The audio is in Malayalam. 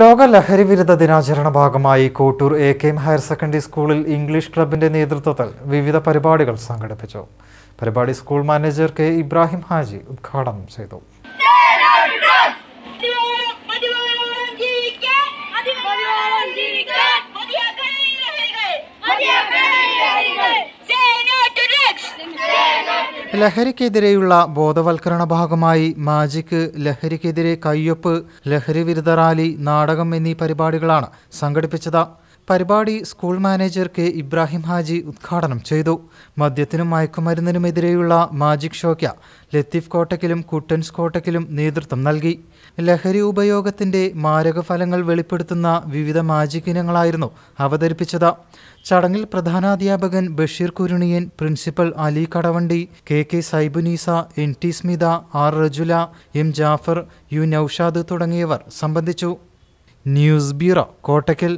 ലോക ലഹരി വിരുദ്ധ ദിനാചരണ ഭാഗമായി Kottur A K M higher secondary സ്കൂളിൽ ഇംഗ്ലീഷ് ക്ലബിന്റെ നേതൃത്വത്തിൽ വിവിധ പരിപാടികൾ സംഘടിപ്പിച്ചു പരിപാടി school manager K Ibrahim Haji ഉദ്ഘാടനം ചെയ്തു ലഹരിക്കെതിരെയുള്ള ബോധവൽക്കരണ ഭാഗമായി മാജിക്ക് ലഹരിക്കെതിരെ കയ്യൊപ്പ് ലഹരി വിരുദ്ധ റാലി നാടകം എന്നീ പരിപാടികളാണ് സംഘടിപ്പിച്ചത് പരിപാടി school manager K Ibrahim Haji ഉദ്ഘാടനം ചെയ്തു മദ്യത്തിനും മയക്കുമരുന്നിനുമെതിരെയുള്ള മാജിക് ഷോയ്ക്ക് ലത്തീഫ് കോട്ടക്കിലും കുട്ടൻസ് കോട്ടക്കിലും നേതൃത്വം നൽകി ലഹരി ഉപയോഗത്തിന്റെ മാരകഫലങ്ങൾ വെളിപ്പെടുത്തുന്ന വിവിധ മാജിക് ഇനങ്ങളായിരുന്നു അവതരിപ്പിച്ചത് ചടങ്ങിൽ പ്രധാനാധ്യാപകൻ Basheer Kuruniyan principal Ali Kadavandi K K Saibunisa N T Smitha R Rajula M Jafar U Noushad തുടങ്ങിയവർ സംബന്ധിച്ചു ന്യൂസ് ബ്യൂറോ കോട്ടക്കൽ